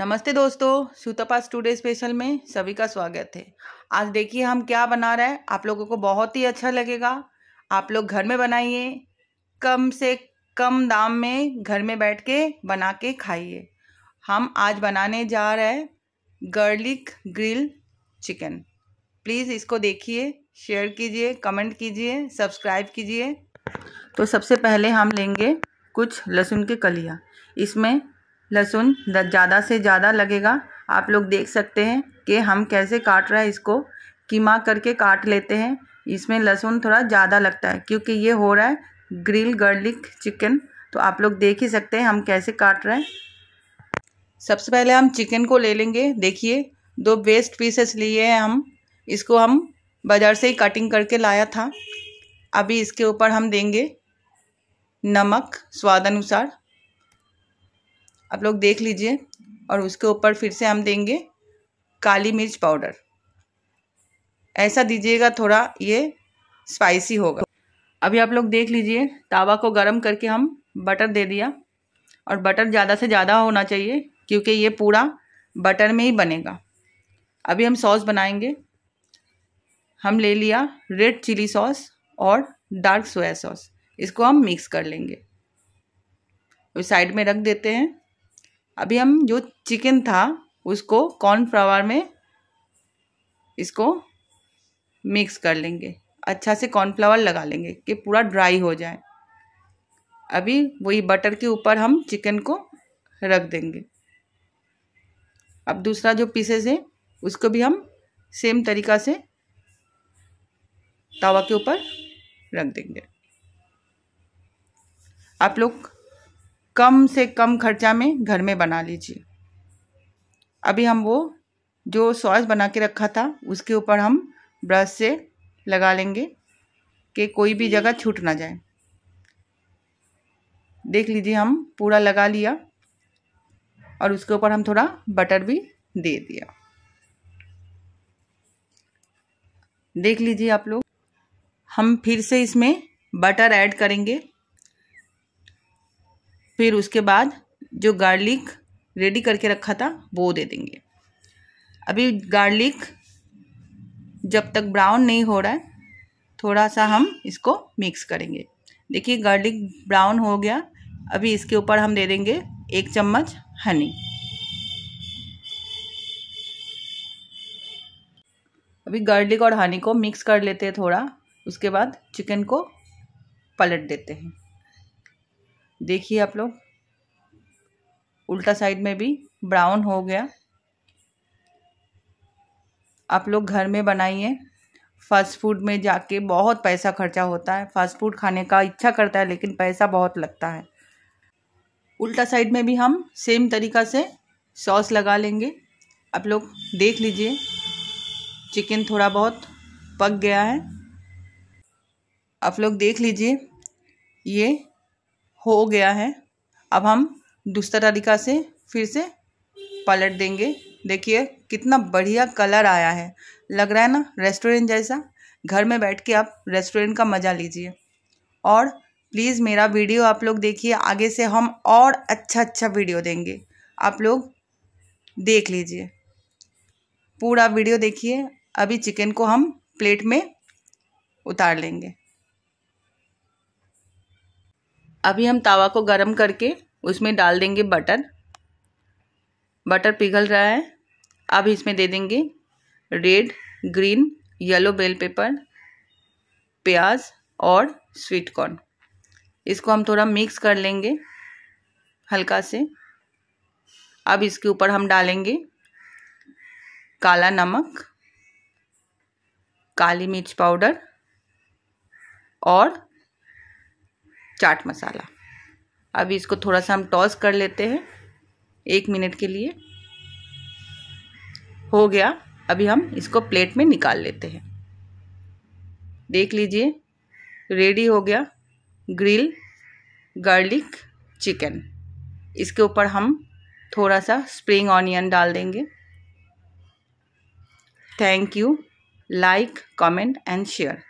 नमस्ते दोस्तों सूतपा today special में सभी का स्वागत है आज देखिए हम क्या बना रहे हैं आप लोगों को बहुत ही अच्छा लगेगा आप लोग घर में बनाइए कम से कम दाम में घर में बैठ के बना के खाइए हम आज बनाने जा रहे हैं गर्लिक ग्रिल चिकन प्लीज़ इसको देखिए शेयर कीजिए कमेंट कीजिए सब्सक्राइब कीजिए तो सबसे पहले हम लेंगे कुछ लहसुन के कलिया इसमें लहसुन ज़्यादा से ज़्यादा लगेगा आप लोग देख सकते हैं कि हम कैसे काट रहा है इसको कीमा करके काट लेते हैं इसमें लहसुन थोड़ा ज़्यादा लगता है क्योंकि ये हो रहा है ग्रिल गार्लिक चिकन तो आप लोग देख ही सकते हैं हम कैसे काट रहे हैं सबसे पहले हम चिकन को ले लेंगे देखिए दो वेस्ट पीसेस लिए हैं हम इसको हम बाज़ार से ही कटिंग करके लाया था अभी इसके ऊपर हम देंगे नमक स्वाद अनुसार आप लोग देख लीजिए और उसके ऊपर फिर से हम देंगे काली मिर्च पाउडर ऐसा दीजिएगा थोड़ा ये स्पाइसी होगा अभी आप लोग देख लीजिए तावा को गर्म करके हम बटर दे दिया और बटर ज़्यादा से ज़्यादा होना चाहिए क्योंकि ये पूरा बटर में ही बनेगा अभी हम सॉस बनाएंगे हम ले लिया रेड चिली सॉस और डार्क सोया सॉस इसको हम मिक्स कर लेंगे साइड में रख देते हैं अभी हम जो चिकन था उसको कॉर्नफ्लावर में इसको मिक्स कर लेंगे अच्छा से कॉर्नफ्लावर लगा लेंगे कि पूरा ड्राई हो जाए अभी वही बटर के ऊपर हम चिकन को रख देंगे अब दूसरा जो पीसेस है उसको भी हम सेम तरीका से तवा के ऊपर रख देंगे आप लोग कम से कम खर्चा में घर में बना लीजिए अभी हम वो जो सॉस बना के रखा था उसके ऊपर हम ब्रश से लगा लेंगे कि कोई भी जगह छूट ना जाए देख लीजिए हम पूरा लगा लिया और उसके ऊपर हम थोड़ा बटर भी दे दिया देख लीजिए आप लोग हम फिर से इसमें बटर ऐड करेंगे फिर उसके बाद जो गार्लिक रेडी करके रखा था वो दे देंगे अभी गार्लिक जब तक ब्राउन नहीं हो रहा है थोड़ा सा हम इसको मिक्स करेंगे देखिए गार्लिक ब्राउन हो गया अभी इसके ऊपर हम दे देंगे एक चम्मच हनी अभी गार्लिक और हनी को मिक्स कर लेते हैं थोड़ा उसके बाद चिकन को पलट देते हैं देखिए आप लोग उल्टा साइड में भी ब्राउन हो गया आप लोग घर में बनाइए फास्ट फूड में जाके बहुत पैसा खर्चा होता है फास्ट फूड खाने का इच्छा करता है लेकिन पैसा बहुत लगता है उल्टा साइड में भी हम सेम तरीका से सॉस लगा लेंगे आप लोग देख लीजिए चिकन थोड़ा बहुत पक गया है आप लोग देख लीजिए ये हो गया है अब हम दूसरा तरीका से फिर से पलट देंगे देखिए कितना बढ़िया कलर आया है लग रहा है ना रेस्टोरेंट जैसा घर में बैठ के आप रेस्टोरेंट का मज़ा लीजिए और प्लीज़ मेरा वीडियो आप लोग देखिए आगे से हम और अच्छा अच्छा वीडियो देंगे आप लोग देख लीजिए पूरा वीडियो देखिए अभी चिकन को हम प्लेट में उतार लेंगे अभी हम तवा को गर्म करके उसमें डाल देंगे बटर बटर पिघल रहा है अब इसमें दे देंगे red green yellow bell pepper प्याज और स्वीट कॉर्न इसको हम थोड़ा मिक्स कर लेंगे हल्का से अब इसके ऊपर हम डालेंगे काला नमक काली मिर्च पाउडर और चाट मसाला अभी इसको थोड़ा सा हम टॉस कर लेते हैं एक मिनट के लिए हो गया अभी हम इसको प्लेट में निकाल लेते हैं देख लीजिए रेडी हो गया ग्रिल गार्लिक चिकन इसके ऊपर हम थोड़ा सा स्प्रिंग ऑनियन डाल देंगे thank you like comment and share